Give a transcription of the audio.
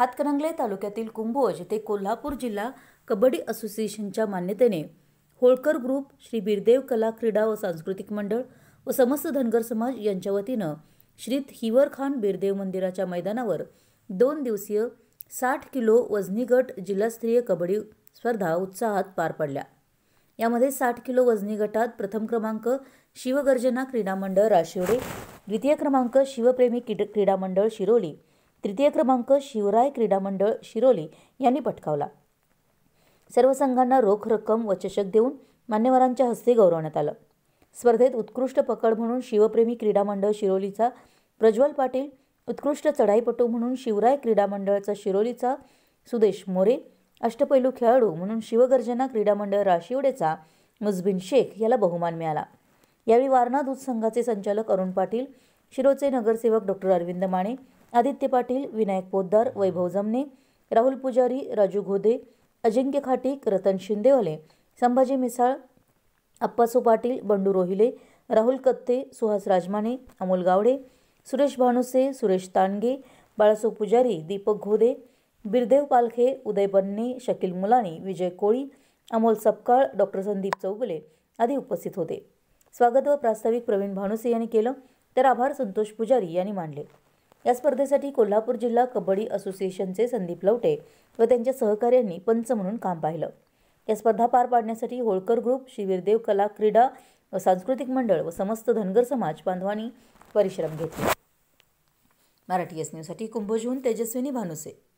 हातकणंगले तालुक्यातील कुंभोज ते कोल्हापूर जिल्हा कबड्डी असोसिएशनच्या मान्यतेने होळकर ग्रुप श्री बिरदेव कला क्रीडा व सांस्कृतिक मंडळ व समस्त धनगर समाज यांच्या वतीनं श्री हिवर खान बिरदेव मंदिराच्या मैदानावर दोन दिवसीय साठ किलो वजनी गट जिल्हास्तरीय कबड्डी स्पर्धा उत्साहात पार पडल्या यामध्ये साठ किलो वजनी गटात प्रथम क्रमांक शिवगर्जना क्रीडा मंडळ राशिवडे द्वितीय क्रमांक शिवप्रेमी क्रीडा मंडळ शिरोली तृतीय क्रमांक शिवराय क्रीडा मंडळ शिरोली यांनी पटकावला सर्व संघांना रोख रक्कम व चषक देऊन मान्यवरांच्या हस्ते गौरवण्यात आलं स्पर्धेत उत्कृष्ट पकड म्हणून शिवप्रेमी क्रीडा मंडळ शिरोलीचा प्रज्वल पाटील उत्कृष्ट चढाईपटू म्हणून शिवराय क्रीडा मंडळचा शिरोलीचा सुदेश मोरे अष्टपैलू खेळाडू म्हणून शिवगर्जना क्रीडा मंडळ राशिवडेचा मुजबिन शेख याला बहुमान मिळाला यावेळी वारणा दूध संघाचे संचालक अरुण पाटील शिरोचे नगरसेवक डॉक्टर अरविंद माने आदित्य पाटील विनायक पोद्दार वैभव जमने राहुल पुजारी राजू घोदे अजिंक्य खाटीक रतन शिंदेवाले संभाजी मिसाळ अप्पासो पाटील बंडू रोहिले राहुल कत्ते सुहास राजमाने अमोल गावडे सुरेश भानुसे सुरेश तांडगे बाळासो पुजारी दीपक घोदे बिरदेव पालखे उदय बन्ने शकील मुलानी विजय कोळी अमोल सपकाळ डॉक्टर संदीप चौगुले आदी उपस्थित होते स्वागत व प्रास्ताविक प्रवीण भानुसे यांनी केलं तर आभार संतोष पुजारी यांनी मांडले या स्पर्धेसाठी कोल्हापूर जिल्हा कबड्डी असोसिएशनचे संदीप लवटे व त्यांच्या सहकार्यांनी पंच म्हणून काम पाहिलं या स्पर्धा पार पाडण्यासाठी होळकर ग्रुप शिवीरदेव कला क्रीडा व सांस्कृतिक मंडळ व समस्त धनगर समाज बांधवांनी परिश्रम घेतले मराठी एस न्यूजसाठी कुंभजून तेजस्विनी भानुसे